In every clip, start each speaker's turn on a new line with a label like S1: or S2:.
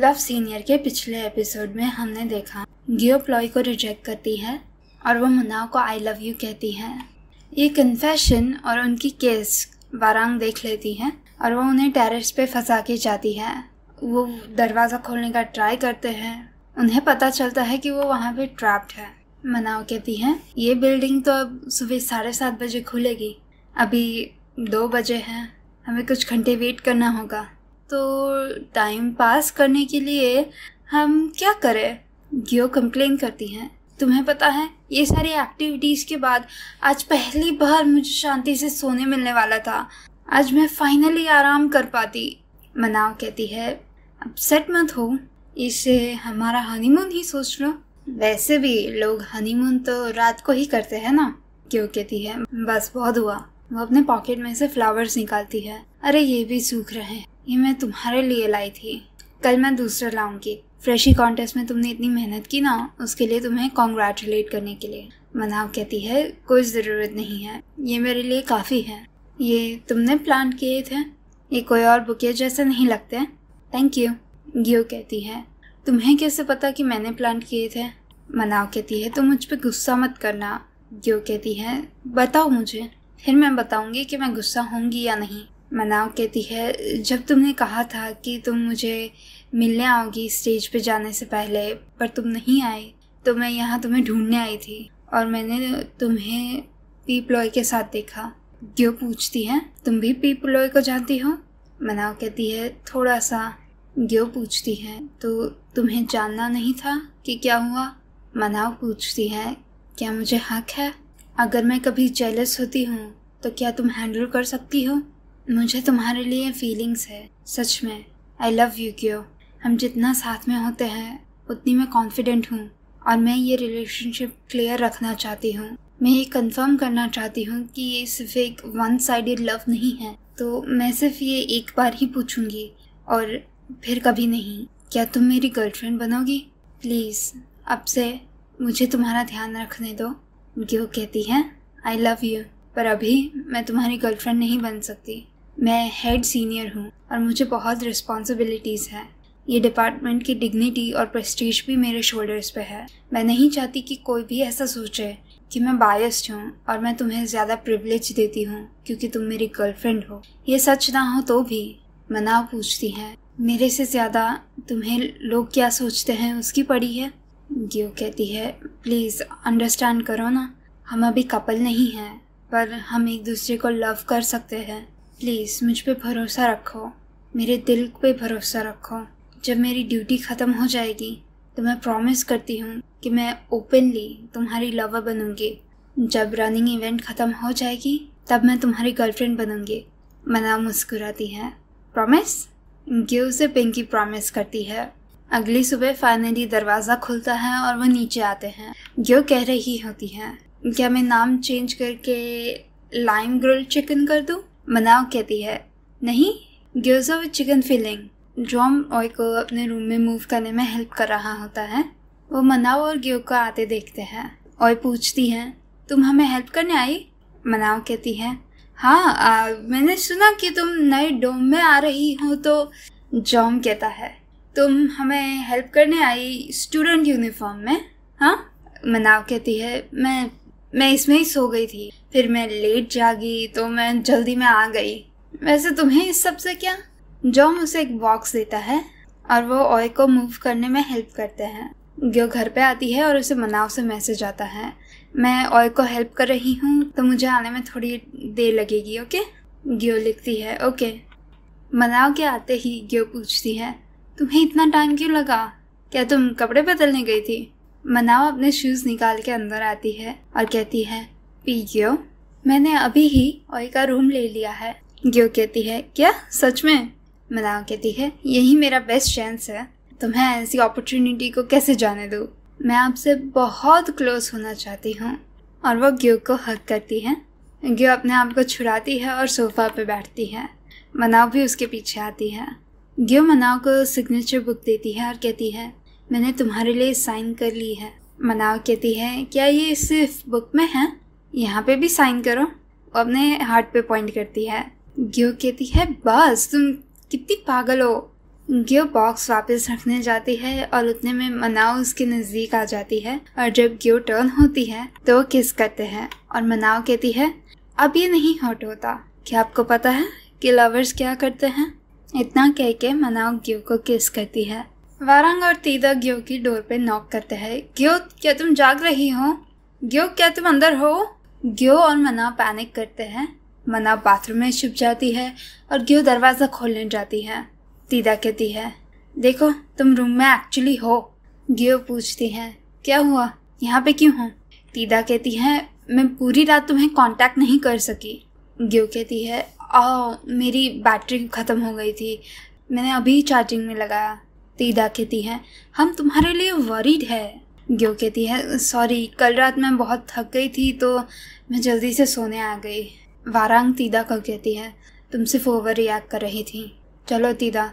S1: Love senior के पिछले episode में हमने देखा गियो प्लॉय को रिजेक्ट करती है और वो मुनाव को आई लव यू कहती है ये कन्फेशन और उनकी केस वारांग देख लेती है और वो उन्हें टेरिस पे फंसा के जाती है वो दरवाज़ा खोलने का ट्राई करते हैं उन्हें पता चलता है कि वो वहाँ पे ट्रैप्ड है मनाओ कहती है ये बिल्डिंग तो अब सुबह साढ़े सात बजे खुलेगी अभी दो बजे हैं हमें कुछ घंटे वेट करना होगा तो टाइम पास करने के लिए हम क्या करें गियो कंप्लेन करती हैं तुम्हें पता है ये सारी एक्टिविटीज़ के बाद आज पहली बार मुझे शांति से सोने मिलने वाला था आज मैं फाइनली आराम कर पाती मनाव कहती है अपसेट मत हो इसे हमारा हनीमून ही सोच लो वैसे भी लोग हनीमून तो रात को ही करते हैं ना क्यों कहती है बस बहुत हुआ वो अपने पॉकेट में से फ्लावर्स निकालती है अरे ये भी सूख रहे हैं ये मैं तुम्हारे लिए लाई थी कल मैं दूसरा लाऊंगी फ्रेशी कॉन्टेस्ट में तुमने इतनी मेहनत की ना उसके लिए तुम्हें कॉन्ग्रेचुलेट करने के लिए मनाव कहती है कोई ज़रूरत नहीं है ये मेरे लिए काफ़ी है ये तुमने प्लान किए थे ये कोई और बुके जैसे नहीं लगते थैंक यू गियो कहती है तुम्हें कैसे पता कि मैंने प्लान किए थे मनाव कहती है तुम मुझ पर गुस्सा मत करना गियो कहती है बताओ मुझे फिर मैं बताऊंगी कि मैं गुस्सा होंगी या नहीं मनाव कहती है जब तुमने कहा था कि तुम मुझे मिलने आओगी स्टेज पे जाने से पहले पर तुम नहीं आई तो मैं यहाँ तुम्हें ढूंढने आई थी और मैंने तुम्हें पीपलॉय के साथ देखा ग्यो पूछती है तुम भी प्लॉय को जानती हो मनाव कहती है थोड़ा सा ग्यो पूछती है तो तुम्हें जानना नहीं था कि क्या हुआ मनाव पूछती है क्या मुझे हक है अगर मैं कभी जेलस होती हूँ तो क्या तुम हैंडल कर सकती हो मुझे तुम्हारे लिए फीलिंग्स है सच में आई लव यू क्यो हम जितना साथ में होते हैं उतनी मैं कॉन्फिडेंट हूँ और मैं ये रिलेशनशिप क्लियर रखना चाहती हूँ मैं ये कंफर्म करना चाहती हूँ कि ये सिर्फ एक वन साइडेड लव नहीं है तो मैं सिर्फ ये एक बार ही पूछूँगी और फिर कभी नहीं क्या तुम मेरी गर्लफ्रेंड बनोगी प्लीज़ अब से मुझे तुम्हारा ध्यान रखने दो वो कहती है आई लव यू पर अभी मैं तुम्हारी गर्लफ्रेंड नहीं बन सकती मैं हेड सीनियर हूँ और मुझे बहुत रिस्पॉन्सिबिलिटीज़ हैं ये डिपार्टमेंट की डिग्निटी और प्रेस्टीज भी मेरे शोल्डर्स पे है मैं नहीं चाहती कि कोई भी ऐसा सोचे कि मैं बायस्ड हूँ और मैं तुम्हें ज़्यादा प्रिवलेज देती हूँ क्योंकि तुम मेरी गर्लफ्रेंड हो ये सच ना हो तो भी मना पूछती है मेरे से ज़्यादा तुम्हें लोग क्या सोचते हैं उसकी पड़ी है गियो कहती है प्लीज़ अंडरस्टैंड करो ना हम अभी कपल नहीं हैं पर हम एक दूसरे को लव कर सकते हैं प्लीज़ मुझ पर भरोसा रखो मेरे दिल पे भरोसा रखो जब मेरी ड्यूटी ख़त्म हो जाएगी तो मैं प्रॉमिस करती हूँ कि मैं ओपनली तुम्हारी लवर बनूँगी जब रनिंग इवेंट ख़त्म हो जाएगी तब मैं तुम्हारी गर्लफ्रेंड बनूँगी मना मुस्कुराती है प्रॉमिस गिव से पिंकी प्रॉमिस करती है अगली सुबह फाइनली दरवाज़ा खुलता है और वो नीचे आते हैं गिव कह रही होती है क्या मैं नाम चेंज करके लाइम ग्रिल चिकन कर दूँ मनाव कहती है नहीं गिव्स विद चिकन फीलिंग जॉम ऑय को अपने रूम में मूव करने में हेल्प कर रहा होता है वो मनाव और गिव को आते देखते हैं ऑय पूछती हैं तुम हमें हेल्प करने आई मनाव कहती है हाँ आ, मैंने सुना कि तुम नए डोम में आ रही हो तो जॉम कहता है तुम हमें हेल्प करने आई स्टूडेंट यूनिफॉर्म में हाँ मनाव कहती है मैं मैं इसमें ही सो गई थी फिर मैं लेट जागी तो मैं जल्दी में आ गई वैसे तुम्हें इस सब से क्या जॉम उसे एक बॉक्स देता है और वो ऑय को मूव करने में हेल्प करते हैं जो घर पे आती है और उसे मनाव से मैसेज आता है मैं ऑय को हेल्प कर रही हूँ तो मुझे आने में थोड़ी देर लगेगी ओके ग्यो लिखती है ओके मनाव के आते ही ग्यो पूछती है तुम्हें इतना टाइम क्यों लगा क्या तुम कपड़े बदलने गई थी मनाओ अपने शूज़ निकाल के अंदर आती है और कहती है पी पीगियो मैंने अभी ही ओय का रूम ले लिया है ग्यो कहती है क्या सच में मनाओ कहती है यही मेरा बेस्ट चांस है तो मैं ऐसी अपॉर्चुनिटी को कैसे जाने दू मैं आपसे बहुत क्लोज होना चाहती हूँ और वो ग्यो को हक करती है ग्यो अपने आप को छुड़ाती है और सोफ़ा पे बैठती है मनाव भी उसके पीछे आती है ग्यो मनाव को सिग्नेचर बुक देती है और कहती है मैंने तुम्हारे लिए साइन कर ली है मनाव कहती है क्या ये सिर्फ बुक में है यहाँ पे भी साइन करो वो अपने हार्ट पे पॉइंट करती है ग्यो कहती है बस तुम कितनी पागल हो ग्यो बॉक्स वापस रखने जाती है और उतने में मनाव उसके नज़दीक आ जाती है और जब ग्यो टर्न होती है तो किस करते हैं और मनाव कहती है अब ये नहीं हॉट होता क्या आपको पता है कि लवर्स क्या करते हैं इतना कह के मनाव ग्यो को किस करती है वारंग और तीदा ग्यो की डोर पे नॉक करते हैं ग्यो क्या तुम जाग रही हो ग्यो क्या तुम अंदर हो ग्यो और मना पैनिक करते हैं मना बाथरूम में छुप जाती है और ग्यो दरवाज़ा खोलने जाती है तीदा कहती है देखो तुम रूम में एक्चुअली हो ग्यो पूछती है क्या हुआ यहाँ पे क्यों हो तीदा कहती है मैं पूरी रात तुम्हें कांटेक्ट नहीं कर सकी ग्यो कहती है आ, मेरी बैटरी ख़त्म हो गई थी मैंने अभी चार्जिंग में लगाया तीदा कहती है हम तुम्हारे लिए वरीड है ग्यो कहती है सॉरी कल रात मैं बहुत थक गई थी तो मैं जल्दी से सोने आ गई वारांग तीदा को कहती है तुम सिर्फ ओवर रिएक्ट कर रही थी चलो तीदा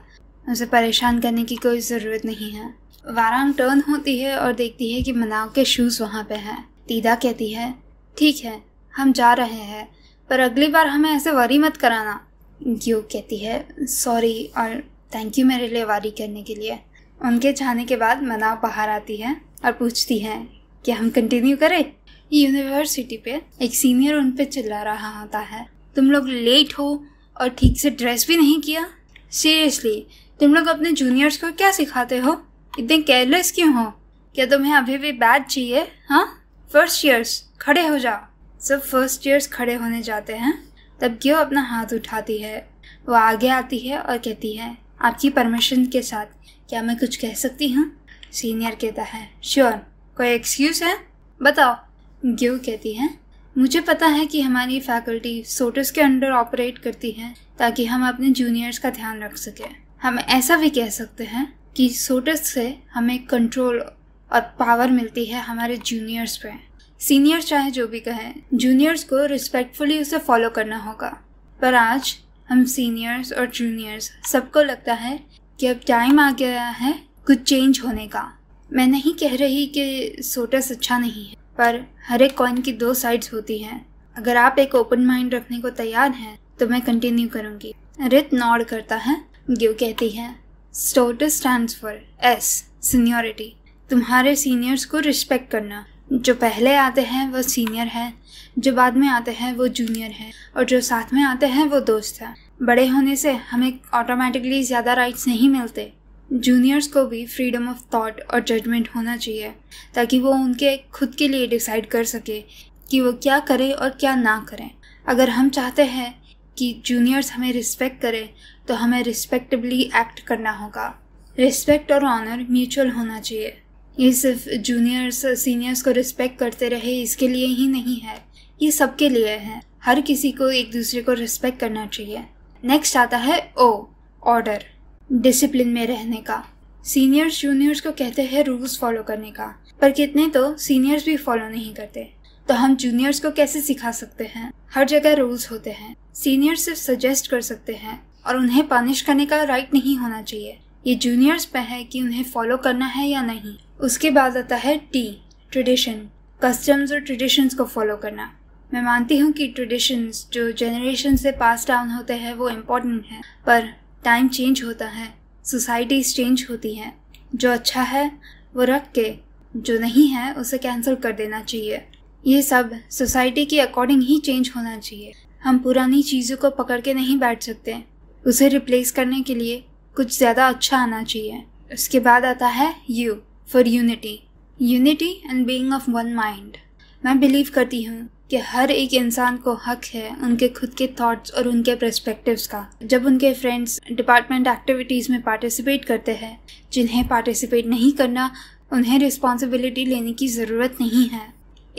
S1: उसे परेशान करने की कोई ज़रूरत नहीं है वारांग टर्न होती है और देखती है कि मनाव के शूज़ वहाँ पे हैं तीदा कहती है ठीक है हम जा रहे हैं पर अगली बार हमें ऐसे वरी मत कराना ग्यो कहती है सॉरी और थैंक यू मेरे लिए वारी करने के लिए उनके जाने के बाद मनाव बाहर आती है और पूछती है कि हम कंटिन्यू करें यूनिवर्सिटी पे एक सीनियर उन पे चिल्ला रहा होता है तुम लोग लेट हो और ठीक से ड्रेस भी नहीं किया सीरियसली तुम लोग अपने जूनियर्स को क्या सिखाते हो इतने केयरलेस क्यों हो क्या तुम्हें अभी भी बैच चाहिए हाँ फर्स्ट ईयर्स खड़े हो जाओ सब फर्स्ट ईयर्स खड़े होने जाते हैं तब क्यों अपना हाथ उठाती है वो आगे आती है और कहती है आपकी परमिशन के साथ क्या मैं कुछ कह सकती हूँ सीनियर कहता है श्योर कोई एक्सक्यूज़ है बताओ ग्यू कहती है मुझे पता है कि हमारी फैकल्टी सोटस के अंडर ऑपरेट करती है ताकि हम अपने जूनियर्स का ध्यान रख सकें हम ऐसा भी कह सकते हैं कि सोटस से हमें कंट्रोल और पावर मिलती है हमारे जूनियर्स पे सीनियर चाहे जो भी कहें जूनियर्स को रिस्पेक्टफुली उसे फॉलो करना होगा पर आज हम सीनियर्स और जूनियर्स सबको लगता है कि अब टाइम आ गया है कुछ चेंज होने का मैं नहीं कह रही कि सोटस अच्छा नहीं है पर हर एक कॉइन की दो साइड्स होती हैं अगर आप एक ओपन माइंड रखने को तैयार हैं तो मैं कंटिन्यू करूँगी रित नॉड करता है गिव कहती है स्टोटस ट्रांसफर एस सीनियोरिटी तुम्हारे सीनियर्स को रिस्पेक्ट करना जो पहले आते हैं वो सीनियर हैं जो बाद में आते हैं वो जूनियर हैं और जो साथ में आते हैं वो दोस्त हैं बड़े होने से हमें ऑटोमेटिकली ज़्यादा राइट्स नहीं मिलते जूनियर्स को भी फ्रीडम ऑफ थॉट और जजमेंट होना चाहिए ताकि वो उनके खुद के लिए डिसाइड कर सके कि वो क्या करें और क्या ना करें अगर हम चाहते हैं कि जूनियर्स हमें रिस्पेक्ट करें तो हमें रिस्पेक्टेबली एक्ट करना होगा रिस्पेक्ट और ऑनर म्यूचुअल होना चाहिए ये सिर्फ जूनियर्स सीनियर्स को रिस्पेक्ट करते रहे इसके लिए ही नहीं है ये सबके लिए है हर किसी को एक दूसरे को रिस्पेक्ट करना चाहिए नेक्स्ट आता है ओ ऑर्डर डिसिप्लिन में रहने का सीनियर्स जूनियर्स को कहते हैं रूल्स फॉलो करने का पर कितने तो सीनियर्स भी फॉलो नहीं करते तो हम जूनियर्स को कैसे सिखा सकते हैं हर जगह रूल्स होते हैं सीनियर्स सिर्फ सजेस्ट कर सकते हैं और उन्हें पनिश करने का राइट नहीं होना चाहिए ये जूनियर्स पे है कि उन्हें फॉलो करना है या नहीं उसके बाद आता है टी ट्रेडिशन कस्टम्स और ट्रेडिशंस को फॉलो करना मैं मानती हूँ कि ट्रेडिशंस जो जनरेशन से पास डाउन होते हैं वो इम्पोर्टेंट है पर टाइम चेंज होता है सोसाइटीज़ चेंज होती हैं जो अच्छा है वो रख के जो नहीं है उसे कैंसिल कर देना चाहिए ये सब सोसाइटी के अकॉर्डिंग ही चेंज होना चाहिए हम पुरानी चीज़ों को पकड़ के नहीं बैठ सकते उसे रिप्लेस करने के लिए कुछ ज़्यादा अच्छा आना चाहिए उसके बाद आता है U for unity unity and being of one mind मैं बिलीव करती हूँ कि हर एक इंसान को हक है उनके खुद के थॉट्स और उनके प्रस्पेक्टिव का जब उनके फ्रेंड्स डिपार्टमेंट एक्टिविटीज़ में पार्टिसिपेट करते हैं जिन्हें पार्टिसिपेट नहीं करना उन्हें रिस्पॉन्सिबिलिटी लेने की ज़रूरत नहीं है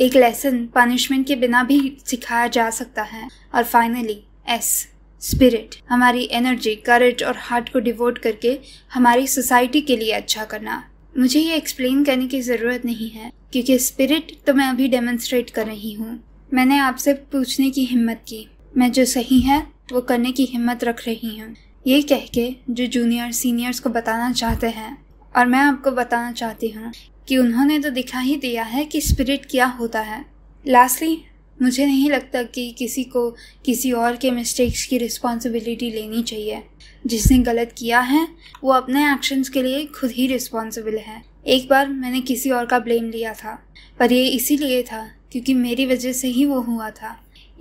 S1: एक लेसन पनिशमेंट के बिना भी सिखाया जा सकता है और फाइनली एस स्पिरिट हमारी एनर्जी करेज और हार्ट को डिवोट करके हमारी सोसाइटी के लिए अच्छा करना मुझे ये एक्सप्लेन करने की ज़रूरत नहीं है क्योंकि स्पिरिट तो मैं अभी डेमोन्स्ट्रेट कर रही हूँ मैंने आपसे पूछने की हिम्मत की मैं जो सही है वो करने की हिम्मत रख रही हूँ ये कह के जो जूनियर सीनियर्स को बताना चाहते हैं और मैं आपको बताना चाहती हूँ कि उन्होंने तो दिखा ही दिया है कि स्पिरिट क्या होता है लास्टली मुझे नहीं लगता कि किसी को किसी और के मिस्टेक्स की रिस्पॉन्सिबिलिटी लेनी चाहिए जिसने गलत किया है वो अपने एक्शंस के लिए खुद ही रिस्पॉन्सिबल है एक बार मैंने किसी और का ब्लेम लिया था पर ये इसीलिए था क्योंकि मेरी वजह से ही वो हुआ था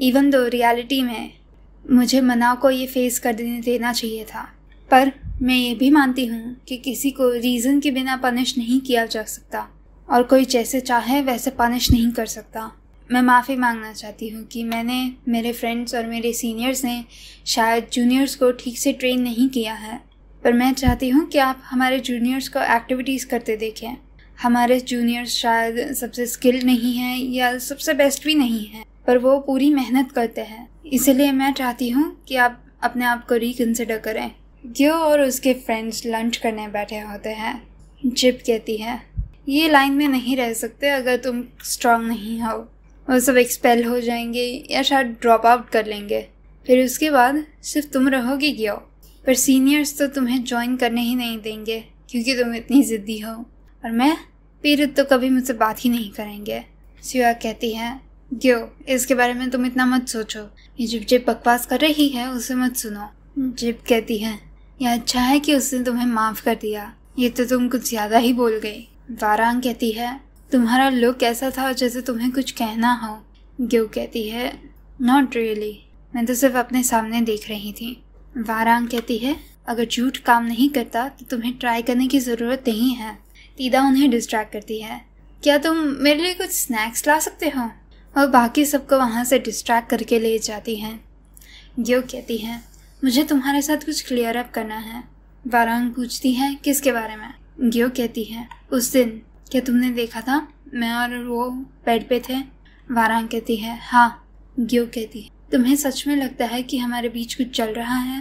S1: इवन दो रियलिटी में मुझे मना को ये फेस कर देने देना चाहिए था पर मैं ये भी मानती हूँ कि किसी को रीज़न के बिना पनिश नहीं किया जा सकता और कोई जैसे चाहे वैसे पनिश नहीं कर सकता मैं माफ़ी मांगना चाहती हूँ कि मैंने मेरे फ्रेंड्स और मेरे सीनियर्स ने शायद जूनियर्स को ठीक से ट्रेन नहीं किया है पर मैं चाहती हूँ कि आप हमारे जूनियर्स को एक्टिविटीज़ करते देखें हमारे जूनियर्स शायद सबसे स्किल्ड नहीं हैं या सबसे बेस्ट भी नहीं हैं पर वो पूरी मेहनत करते हैं इसलिए मैं चाहती हूँ कि आप अपने आप को रिकन्सिडर करें ग्यो और उसके फ्रेंड्स लंच करने बैठे होते हैं जिप कहती है ये लाइन में नहीं रह सकते अगर तुम स्ट्रांग नहीं हो वो सब एक्सपेल हो जाएंगे या शायद ड्रॉप आउट कर लेंगे फिर उसके बाद सिर्फ तुम रहोगे क्या पर सीनियर्स तो तुम्हें ज्वाइन करने ही नहीं देंगे क्योंकि तुम इतनी ज़िद्दी हो और मैं पीरित तो कभी मुझसे बात ही नहीं करेंगे सिया कहती है ग्यो इसके बारे में तुम इतना मत सोचो ये जिप जिप बकवास कर रही है उसे मत सुनो जिप कहती है यह अच्छा है कि उसने तुम्हें माफ़ कर दिया ये तो तुम कुछ ज़्यादा ही बोल गई वारांग कहती है तुम्हारा लुक ऐसा था जैसे तुम्हें कुछ कहना हो ग्यू कहती है नॉट रियली really. मैं तो सिर्फ अपने सामने देख रही थी वारांग कहती है अगर झूठ काम नहीं करता तो तुम्हें ट्राई करने की ज़रूरत नहीं है तीदा उन्हें डिस्ट्रैक्ट करती है क्या तुम मेरे लिए कुछ स्नैक्स ला सकते हो और बाकी सबको वहाँ से डिस्ट्रैक्ट करके ले जाती हैं ग्यो कहती है मुझे तुम्हारे साथ कुछ क्लियर अप करना है वारांग पूछती है किसके बारे में ग्यो कहती है उस दिन क्या तुमने देखा था मैं और वो बेड पे थे वारांग कहती है हाँ ग्यो कहती है तुम्हें सच में लगता है कि हमारे बीच कुछ चल रहा है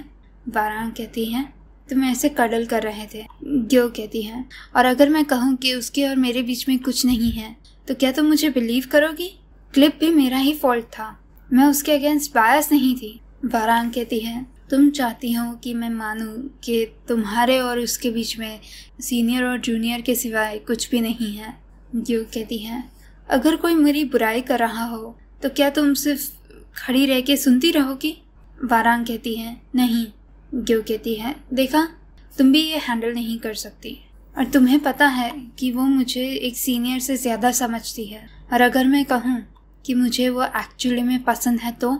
S1: वारांग कहती है तुम ऐसे कडल कर रहे थे ग्यो कहती है और अगर मैं कहूँ कि उसके और मेरे बीच में कुछ नहीं है तो क्या तुम मुझे बिलीव करोगी क्लिप भी मेरा ही फॉल्ट था मैं उसके अगेंस्ट बायस नहीं थी वारांग कहती है तुम चाहती हो कि मैं मानूँ कि तुम्हारे और उसके बीच में सीनियर और जूनियर के सिवाय कुछ भी नहीं है यू कहती है अगर कोई मेरी बुराई कर रहा हो तो क्या तुम सिर्फ खड़ी रह के सुनती रहोगी वारांग कहती है नहीं ग्यो कहती है देखा तुम भी ये हैंडल नहीं कर सकती और तुम्हें पता है कि वो मुझे एक सीनियर से ज़्यादा समझती है और अगर मैं कहूँ कि मुझे वो एक्चुअली में पसंद है तो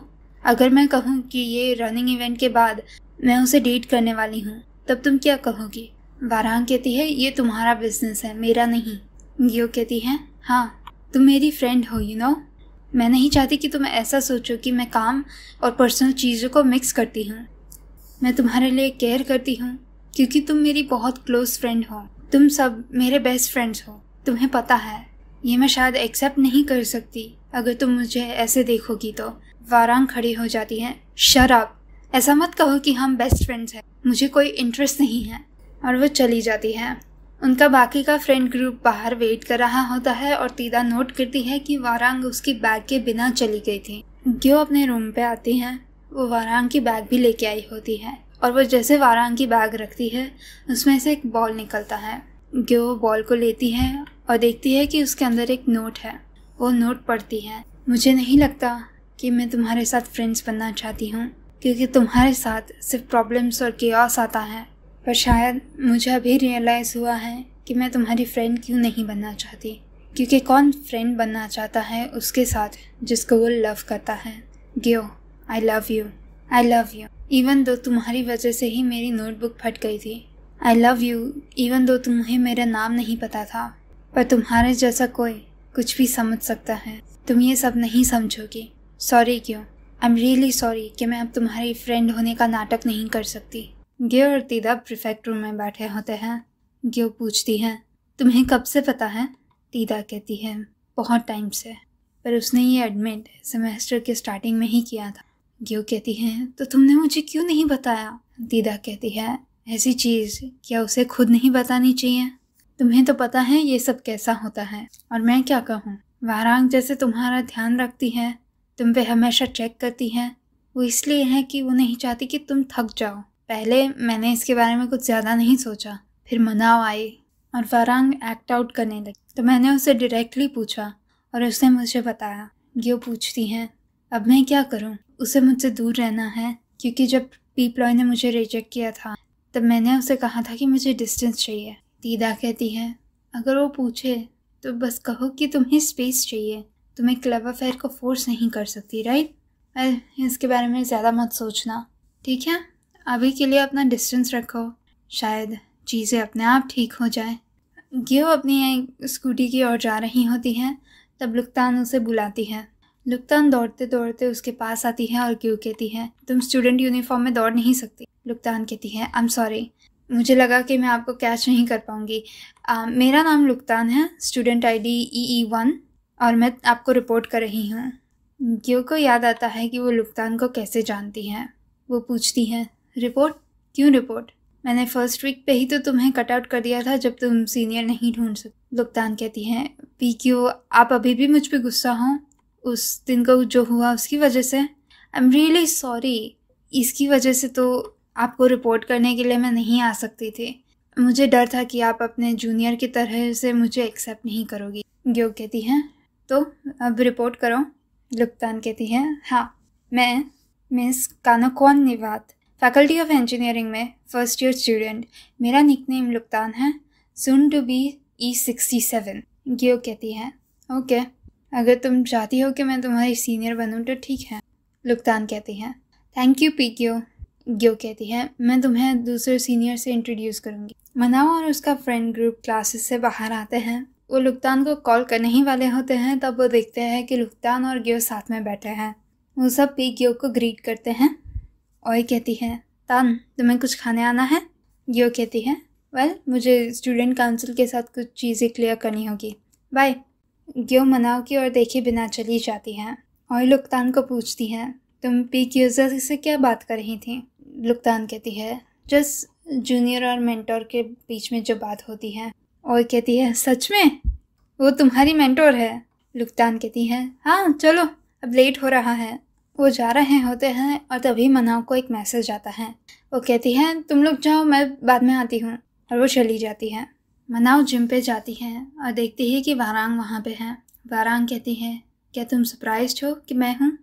S1: अगर मैं कहूँ कि ये रनिंग इवेंट के बाद मैं उसे डेट करने वाली हूँ तब तुम क्या कहोगी वारांग कहती है ये तुम्हारा बिजनेस है मेरा नहीं यो कहती है हाँ तुम मेरी फ्रेंड हो यू you नो know? मैं नहीं चाहती कि तुम ऐसा सोचो कि मैं काम और पर्सनल चीज़ों को मिक्स करती हूँ मैं तुम्हारे लिए केयर करती हूँ क्योंकि तुम मेरी बहुत क्लोज फ्रेंड हो तुम सब मेरे बेस्ट फ्रेंड्स हो तुम्हें पता है ये मैं शायद एक्सेप्ट नहीं कर सकती अगर तुम मुझे ऐसे देखोगी तो वारांग खड़ी हो जाती है शराब ऐसा मत कहो कि हम बेस्ट फ्रेंड्स हैं मुझे कोई इंटरेस्ट नहीं है और वो चली जाती है उनका बाकी का फ्रेंड ग्रुप बाहर वेट कर रहा होता है और तीदा नोट करती है कि वारांग उसकी बैग के बिना चली गई थी ग्यो अपने रूम पे आती है वो वारांग की बैग भी लेके आई होती है और वो जैसे वारांग की बैग रखती है उसमें से एक बॉल निकलता है ग्यो बॉल को लेती है और देखती है कि उसके अंदर एक नोट है वो नोट पढ़ती है मुझे नहीं लगता कि मैं तुम्हारे साथ फ्रेंड्स बनना चाहती हूँ क्योंकि तुम्हारे साथ सिर्फ प्रॉब्लम्स और केस आता है पर शायद मुझे अभी रियलाइज़ हुआ है कि मैं तुम्हारी फ्रेंड क्यों नहीं बनना चाहती क्योंकि कौन फ्रेंड बनना चाहता है उसके साथ जिसको वो लव करता है Gyo I love you I love you even though तुम्हारी वजह से ही मेरी नोटबुक फट गई थी आई लव यू इवन दो तुम्हें मेरा नाम नहीं पता था पर तुम्हारे जैसा कोई कुछ भी समझ सकता है तुम ये सब नहीं समझोगी सॉरी क्यों आई एम रियली सॉरी कि मैं अब तुम्हारी फ्रेंड होने का नाटक नहीं कर सकती गे और तीदा प्रिफेक्ट रूम में बैठे होते हैं गे पूछती है तुम्हें कब से पता है तीदा कहती है बहुत टाइम से पर उसने ये एडमिट सेमेस्टर के स्टार्टिंग में ही किया था गियो कहती है तो तुमने मुझे क्यों नहीं बताया दीदा कहती है ऐसी चीज़ क्या उसे खुद नहीं बतानी चाहिए तुम्हें तो पता है ये सब कैसा होता है और मैं क्या कहूँ वारांग जैसे तुम्हारा ध्यान रखती है तुम वे हमेशा चेक करती हैं वो इसलिए हैं कि वो नहीं चाहती कि तुम थक जाओ पहले मैंने इसके बारे में कुछ ज़्यादा नहीं सोचा फिर मनाव आई और फरंग एक्ट आउट करने लगी तो मैंने उसे डायरेक्टली पूछा और उसने मुझे बताया ये पूछती हैं अब मैं क्या करूँ उसे मुझसे दूर रहना है क्योंकि जब पीप्लॉय ने मुझे रिजेक्ट किया था तब मैंने उसे कहा था कि मुझे डिस्टेंस चाहिए दीदा कहती है अगर वो पूछे तो बस कहो कि तुम्हें स्पेस चाहिए तुम्हें तो क्लब अफेयर को फोर्स नहीं कर सकती राइट इसके बारे में ज़्यादा मत सोचना ठीक है अभी के लिए अपना डिस्टेंस रखो शायद चीज़ें अपने आप ठीक हो जाए गेव अपनी स्कूटी की ओर जा रही होती है तब लुकतान उसे बुलाती है लुकतान दौड़ते दौड़ते उसके पास आती है और गेव कहती है तुम स्टूडेंट यूनिफॉर्म में दौड़ नहीं सकती लुकतान कहती है आई एम सॉरी मुझे लगा कि मैं आपको कैच नहीं कर पाऊँगी मेरा नाम लुकतान है student I D E E one और मैं आपको रिपोर्ट कर रही हूँ क्यों को याद आता है कि वो लुप्तान को कैसे जानती हैं वो पूछती हैं रिपोर्ट क्यों रिपोर्ट मैंने फर्स्ट वीक पे ही तो तुम्हें कट आउट कर दिया था जब तुम सीनियर नहीं ढूंढ सकते लुप्तान कहती हैं पी क्यू आप अभी भी मुझ पर गुस्सा हो उस दिन को जो हुआ उसकी वजह से आई एम रियली सॉरी इसकी वजह से तो आपको रिपोर्ट करने के लिए मैं नहीं आ सकती थी मुझे डर था कि आप अपने जूनियर की तरह से मुझे एक्सेप्ट नहीं करोगी ग्यो कहती हैं तो अब रिपोर्ट करो लुप्तान कहती है हाँ मैं मिस कानाकोन निवात फैकल्टी ऑफ इंजीनियरिंग में फर्स्ट ईयर स्टूडेंट मेरा निक नेम लुप्तान है soon to B E sixty seven Gyo कहती है ओके अगर तुम चाहती हो कि मैं तुम्हारी सीनियर बनूँ तो ठीक है लुप्तान कहती हैं thank you P Q Gyo कहती है मैं तुम्हें दूसरे सीनियर से इंट्रोड्यूस करूँगी मनाओ और उसका फ्रेंड ग्रुप क्लासेस से बाहर आते हैं वो लुकतान को कॉल करने ही वाले होते हैं तब वो देखते हैं कि लुकतान और ग्यो साथ में बैठे हैं वो सब भी ग्यो को ग्रीट करते हैं और कहती है तान तुम्हें कुछ खाने आना है ग्यो कहती है वेल well, मुझे स्टूडेंट काउंसिल के साथ कुछ चीज़ें क्लियर करनी होगी बाय ग्यो मनाओ की ओर देखे बिना चली जाती हैं और लुकतान को पूछती हैं तुम पीक यूज़र से क्या बात कर रही थी लुकतान कहती है जस्ट जूनियर और मेंटोर के बीच में जो बात होती है और कहती है सच में वो तुम्हारी मेंटोर है लुकतान कहती है हाँ चलो अब लेट हो रहा है वो जा रहे होते हैं और तभी मनाओ को एक मैसेज आता है वो कहती है तुम लोग जाओ मैं बाद में आती हूँ और वो चली जाती है मनाओ जिम पे जाती है और देखती है कि वारांग वहाँ पे है वारांग कहती है क्या तुम सरप्राइज हो कि मैं हूँ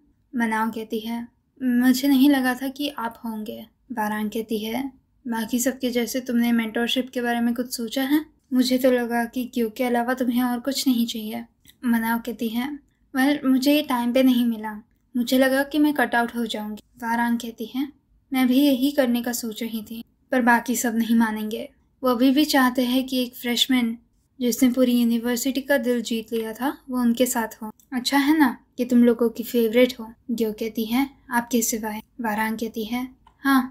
S1: मनाओ कहती है मुझे नहीं लगा था कि आप होंगे वारांग कहती है बाकी सबके जैसे तुमने मेंटोरशिप के बारे में कुछ सोचा है मुझे तो लगा कि क्यों के अलावा तुम्हें और कुछ नहीं चाहिए मनाव कहती है वेल मुझे ये टाइम पे नहीं मिला मुझे लगा कि मैं कट आउट हो जाऊंगी वारांग कहती है मैं भी यही करने का सोच रही थी पर बाकी सब नहीं मानेंगे वो अभी भी चाहते हैं कि एक फ्रेशमैन जिसने पूरी यूनिवर्सिटी का दिल जीत लिया था वो उनके साथ हो अच्छा है ना कि तुम लोगों की फेवरेट हो ग्यो कहती है आपके सिवाय वारांग कहती है हाँ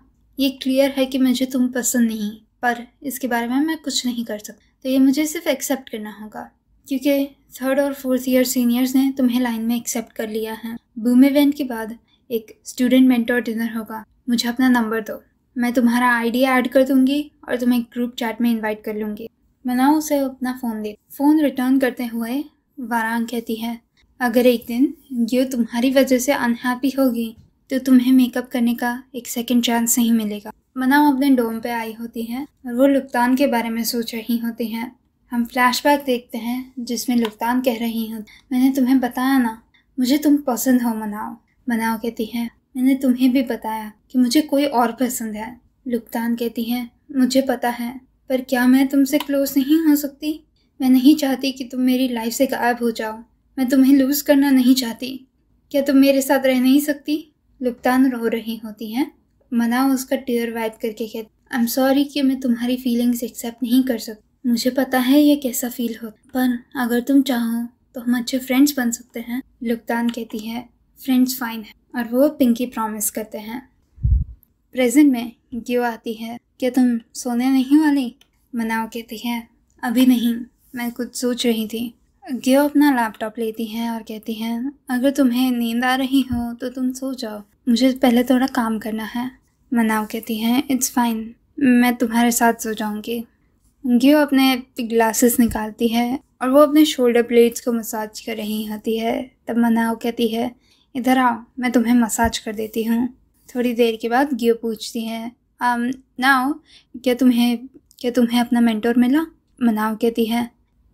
S1: ये क्लियर है कि मुझे तुम पसंद नहीं पर इसके बारे में मैं कुछ नहीं कर सकता तो ये मुझे सिर्फ एक्सेप्ट करना होगा क्योंकि थर्ड और फोर्थ ईयर सीनियर्स ने तुम्हें लाइन में एक्सेप्ट कर लिया है बूम इवेंट के बाद एक स्टूडेंट मेंटोर डिनर होगा मुझे अपना नंबर दो मैं तुम्हारा आइडिया ऐड कर दूंगी और तुम्हें ग्रुप चैट में इनवाइट कर लूँगी मना उसे अपना फ़ोन दे फ़ोन रिटर्न करते हुए वारांग कहती है अगर एक दिन ये तुम्हारी वजह से अनहैप्पी होगी तो तुम्हें मेकअप करने का एक सेकेंड चांस नहीं मिलेगा मनाम अपने डोम पे आई होती हैं और वो लुप्तान के बारे में सोच रही होती हैं हम फ्लैशबैक देखते हैं जिसमें लुप्तान कह रही हूँ मैंने तुम्हें बताया ना मुझे तुम पसंद हो मनाओ मनाओ कहती है मैंने तुम्हें भी बताया कि मुझे कोई और पसंद है लुप्तान कहती है मुझे पता है पर क्या मैं तुमसे क्लोज नहीं हो सकती मैं नहीं चाहती कि तुम मेरी लाइफ से गायब हो जाओ मैं तुम्हें लूज़ करना नहीं चाहती क्या तुम मेरे साथ रह नहीं सकती लुप्तान रो रही होती हैं मना उसका टीयर वाइप करके कहते आई एम सॉरी कि मैं तुम्हारी फीलिंग्स एक्सेप्ट नहीं कर सकती मुझे पता है ये कैसा फील हो पर अगर तुम चाहो तो हम अच्छे फ्रेंड्स बन सकते हैं लुकतान कहती है फ्रेंड्स फाइन है और वो पिंकी प्रॉमिस करते हैं प्रेजेंट में गिव आती है क्या तुम सोने नहीं वाली मनाओ कहती है अभी नहीं मैं कुछ सोच रही थी गिव अपना लैपटॉप लेती हैं और कहती हैं अगर तुम्हें नींद आ रही हो तो तुम सो जाओ मुझे पहले थोड़ा तो काम करना है मनाव कहती हैं इट्स फाइन मैं तुम्हारे साथ सो जाऊँगी गियो अपने ग्लासेस निकालती है और वो अपने शोल्डर प्लेट्स को मसाज कर रही होती है तब मनाओ कहती है इधर आओ मैं तुम्हें मसाज कर देती हूँ थोड़ी देर के बाद गियो पूछती है um, ना नाओ क्या तुम्हें क्या तुम्हें अपना मेंटोर मिला मनाओ कहती है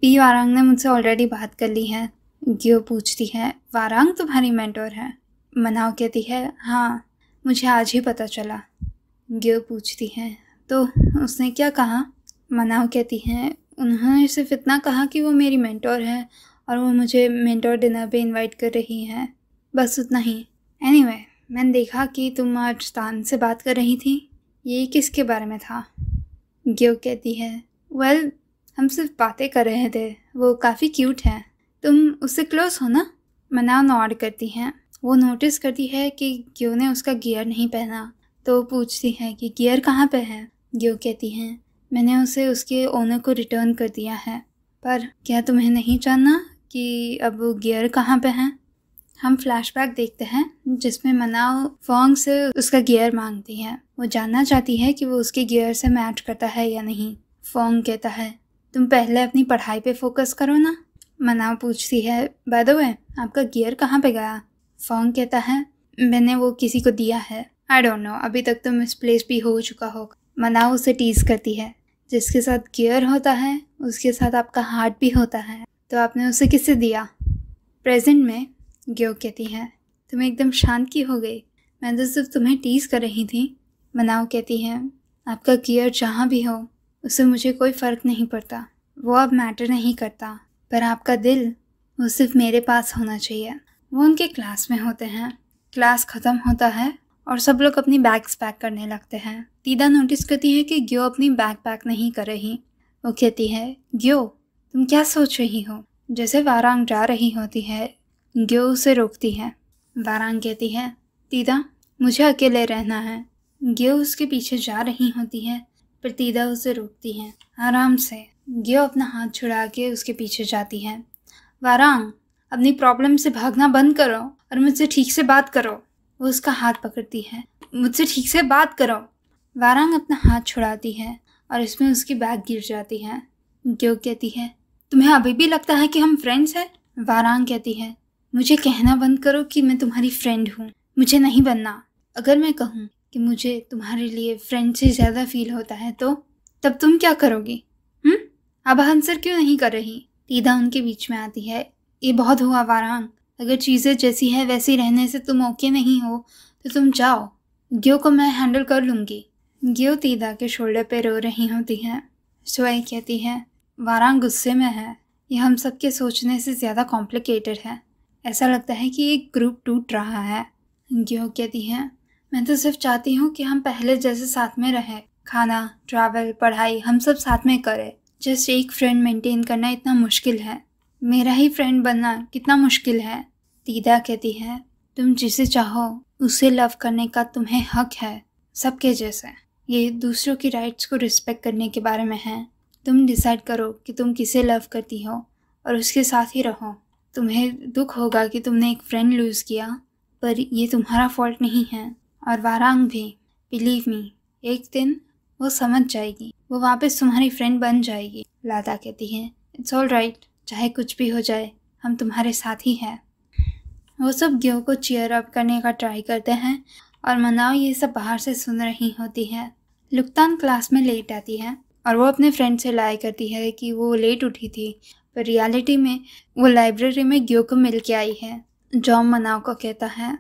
S1: पी वारांग ने मुझसे ऑलरेडी बात कर ली है गियो पूछती है वारांग तुम्हारी मेंटोर है मनाव कहती है हाँ मुझे आज ही पता चला गिल पूछती है तो उसने क्या कहा मनाव कहती हैं उन्होंने सिर्फ इतना कहा कि वो मेरी मेंटोर है और वो मुझे मेंटोर डिनर पे इनवाइट कर रही हैं बस उतना ही एनीवे anyway, मैंने देखा कि तुम आज तान से बात कर रही थी ये किसके बारे में था ग्यो कहती है वेल well, हम सिर्फ बातें कर रहे थे वो काफ़ी क्यूट है तुम उससे क्लोज हो ना मनाव नॉड करती हैं वो नोटिस करती है कि ग्यो ने उसका गियर नहीं पहना तो पूछती है कि गियर कहाँ पे है ग्यो कहती हैं मैंने उसे उसके ओनर को रिटर्न कर दिया है पर क्या तुम्हें नहीं जानना कि अब गियर कहाँ पे हैं हम फ्लैशबैक देखते हैं जिसमें मनाओ फोंग से उसका गियर मांगती है वो जानना चाहती है कि वो उसके गियर से मैच करता है या नहीं फोंग कहता है तुम पहले अपनी पढ़ाई पे फोकस करो ना मनाओ पूछती है बाय द वे आपका गियर कहाँ पे गया फॉन्ग कहता है मैंने वो किसी को दिया है आई डोंट नो अभी तक तो मिसप्लेस भी हो चुका होगा मनाओ उसे टीज करती है जिसके साथ गियर होता है उसके साथ आपका हार्ट भी होता है तो आपने उसे किसे दिया प्रेजेंट में ग्यो कहती है तुम एकदम शांत की हो गई मैं तो सिर्फ तुम्हें टीज कर रही थी मनाओ कहती है आपका गियर जहाँ भी हो उससे मुझे कोई फ़र्क नहीं पड़ता वो अब मैटर नहीं करता पर आपका दिल वो सिर्फ मेरे पास होना चाहिए वो उनके क्लास में होते हैं क्लास ख़त्म होता है और सब लोग अपनी बैग्स पैक करने लगते हैं दीदा नोटिस करती है कि ग्यो अपनी बैग पैक नहीं कर रही वो कहती है ग्यो तुम क्या सोच रही हो जैसे वारांग जा रही होती है ग्यो उसे रोकती है वारांग कहती है दीदा मुझे अकेले रहना है ग्यो उसके पीछे जा रही होती है पर दीदा उसे रोकती है आराम से ग्यो अपना हाथ छुड़ा के उसके पीछे जाती है वारांग अपनी प्रॉब्लम से भागना बंद करो और मुझसे ठीक से बात करो वो उसका हाथ पकड़ती है मुझसे ठीक से बात करो वारांग अपना हाथ छुड़ाती है और इसमें उसकी बैग गिर जाती है ग्यो कहती है तुम्हें अभी भी लगता है कि हम फ्रेंड्स हैं वारांग कहती है मुझे कहना बंद करो कि मैं तुम्हारी फ्रेंड हूँ मुझे नहीं बनना अगर मैं कहूँ कि मुझे तुम्हारे लिए फ्रेंड से ज़्यादा फील होता है तो तब तुम क्या करोगी हम्म अब आंसर क्यों नहीं कर रही तीदा उनके बीच में आती है ये बहुत हुआ वारांग अगर चीज़ें जैसी हैं वैसी रहने से तुम ओके नहीं हो तो तुम जाओ ग्यो को मैं हैंडल कर लूँगी ग्यो तीदा के शोल्डर पे रो रही होती हैं सोई कहती है वारांग गुस्से में है ये हम सब के सोचने से ज़्यादा कॉम्प्लिकेटेड है ऐसा लगता है कि एक ग्रुप टूट रहा है ग्यो कहती है मैं तो सिर्फ चाहती हूँ कि हम पहले जैसे साथ में रहें खाना ट्रैवल पढ़ाई हम सब साथ में करें जस्ट एक फ्रेंड मेंटेन करना इतना मुश्किल है मेरा ही फ्रेंड बनना कितना मुश्किल है दीदा कहती है तुम जिसे चाहो उसे लव करने का तुम्हें हक है सबके जैसे ये दूसरों की राइट्स को रिस्पेक्ट करने के बारे में है तुम डिसाइड करो कि तुम किसे लव करती हो और उसके साथ ही रहो तुम्हें दुख होगा कि तुमने एक फ्रेंड लूज़ किया पर ये तुम्हारा फॉल्ट नहीं है और वारांग भी बिलीव मी एक दिन वो समझ जाएगी वो वापस तुम्हारी फ्रेंड बन जाएगी लादा कहती है इट्स ऑल राइट चाहे कुछ भी हो जाए हम तुम्हारे साथ ही हैं वो सब ग्यो को चीयर अप करने का ट्राई करते हैं और मनाओ ये सब बाहर से सुन रही होती है लुकतान क्लास में लेट आती है और वो अपने फ्रेंड से लाया करती है कि वो लेट उठी थी पर रियलिटी में वो लाइब्रेरी में ग्यो को मिल के आई है जॉम मनाओ को कहता है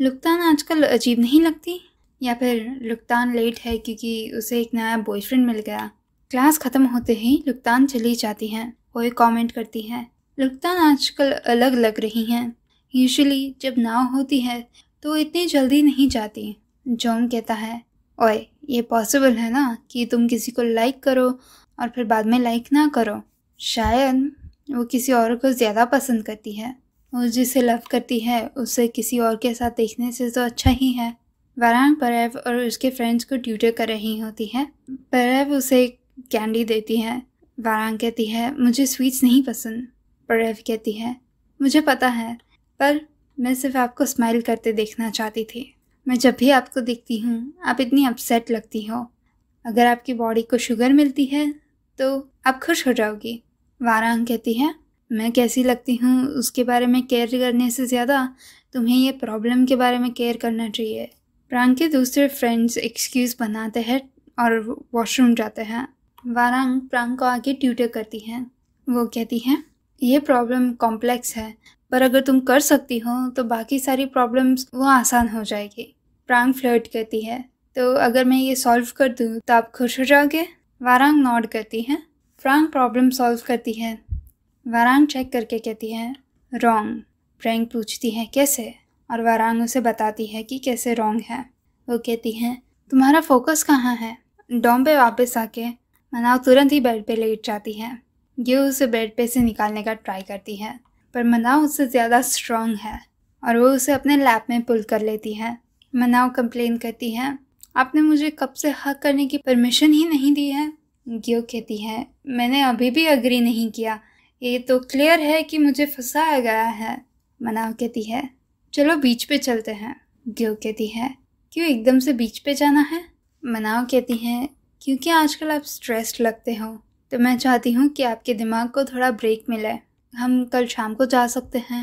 S1: लुकतान आजकल अजीब नहीं लगती या फिर लुकतान लेट है क्योंकि उसे एक नया बॉयफ्रेंड मिल गया क्लास ख़त्म होते ही लुकतान चली जाती हैं कोई कमेंट करती है ना आजकल अलग लग रही हैं यूजुअली जब नाव होती है तो इतनी जल्दी नहीं जाती जॉम कहता है ओए ये पॉसिबल है ना कि तुम किसी को लाइक करो और फिर बाद में लाइक ना करो शायद वो किसी और को ज़्यादा पसंद करती है वो जिसे लव करती है उसे किसी और के साथ देखने से तो अच्छा ही है वरांग परैव और उसके फ्रेंड्स को ट्यूटर कर रही होती है परैव उसे कैंडी देती है वारांग कहती है मुझे स्वीट्स नहीं पसंद परव कहती है मुझे पता है पर मैं सिर्फ आपको स्माइल करते देखना चाहती थी मैं जब भी आपको देखती हूँ आप इतनी अपसेट लगती हो अगर आपकी बॉडी को शुगर मिलती है तो आप खुश हो जाओगी वारांग कहती है मैं कैसी लगती हूँ उसके बारे में केयर करने से ज़्यादा तुम्हें यह प्रॉब्लम के बारे में केयर करना चाहिए प्रांग के दूसरे फ्रेंड्स एक्सक्यूज़ बनाते हैं और वॉशरूम जाते हैं वारांग प्रांग को आगे ट्यूटर करती है वो कहती है ये प्रॉब्लम कॉम्प्लेक्स है पर अगर तुम कर सकती हो तो बाकी सारी प्रॉब्लम्स वो आसान हो जाएगी प्रांग फ्लर्ट करती है तो अगर मैं ये सॉल्व कर दूँ तो आप खुश हो जाओगे वारांग नॉड करती है प्रांग प्रॉब्लम सॉल्व करती है वारांग चेक करके कहती है रॉन्ग प्रैंग पूछती है कैसे और वारांग उसे बताती है कि कैसे रॉन्ग है वो कहती है तुम्हारा फोकस कहाँ है डॉम्बे वापस आके मनाव तुरंत ही बेड पे लेट जाती है ये उसे बेड पे से निकालने का ट्राई करती है पर मनाव उससे ज़्यादा स्ट्रॉन्ग है और वो उसे अपने लैप में पुल कर लेती है मनाव कंप्लेन करती है आपने मुझे कब से हक करने की परमिशन ही नहीं दी है ग्यो कहती है मैंने अभी भी अग्री नहीं किया ये तो क्लियर है कि मुझे फंसाया गया है मनाव कहती है चलो बीच पे चलते हैं ग्यो कहती है क्यों एकदम से बीच पे जाना है मनाव कहती है क्योंकि आजकल आप स्ट्रेस्ड लगते हो तो मैं चाहती हूँ कि आपके दिमाग को थोड़ा ब्रेक मिले हम कल शाम को जा सकते हैं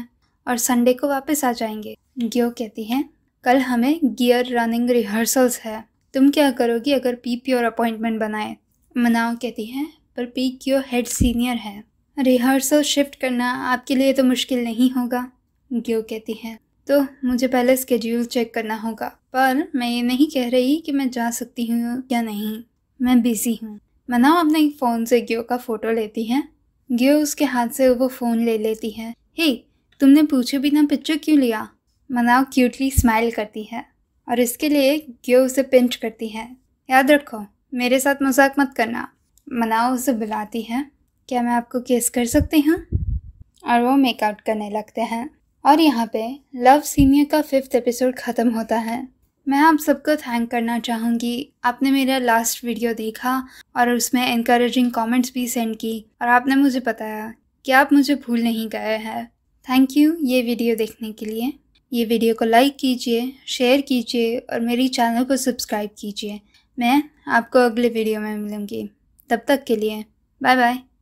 S1: और संडे को वापस आ जाएंगे ग्यो कहती हैं कल हमें गियर रनिंग रिहर्सल्स है तुम क्या करोगी अगर पी पी और अपॉइंटमेंट बनाए मनाओ कहती हैं पर पी क्यो हेड सीनियर है रिहर्सल शिफ्ट करना आपके लिए तो मुश्किल नहीं होगा ग्यो कहती हैं तो मुझे पहले स्केड्यूल चेक करना होगा पर मैं ये नहीं कह रही कि मैं जा सकती हूँ या नहीं मैं बिजी हूँ मनाओ अपने एक फ़ोन से ग्यो का फ़ोटो लेती है ग्यो उसके हाथ से वो फ़ोन ले लेती है हे तुमने पूछे बिना पिक्चर क्यों लिया मनाओ क्यूटली स्माइल करती है और इसके लिए ग्यो उसे पिंच करती है याद रखो मेरे साथ मजाक मत करना मनाओ उसे बुलाती है क्या मैं आपको केस कर सकती हूँ और वो मेकआउट करने लगते हैं और यहाँ पे लव सीनियर का फिफ्थ एपिसोड ख़त्म होता है मैं आप सबको थैंक करना चाहूँगी आपने मेरा लास्ट वीडियो देखा और उसमें इनक्रेजिंग कमेंट्स भी सेंड की और आपने मुझे बताया कि आप मुझे भूल नहीं गए हैं थैंक यू ये वीडियो देखने के लिए ये वीडियो को लाइक कीजिए शेयर कीजिए और मेरी चैनल को सब्सक्राइब कीजिए मैं आपको अगले वीडियो में मिलूँगी तब तक के लिए बाय बाय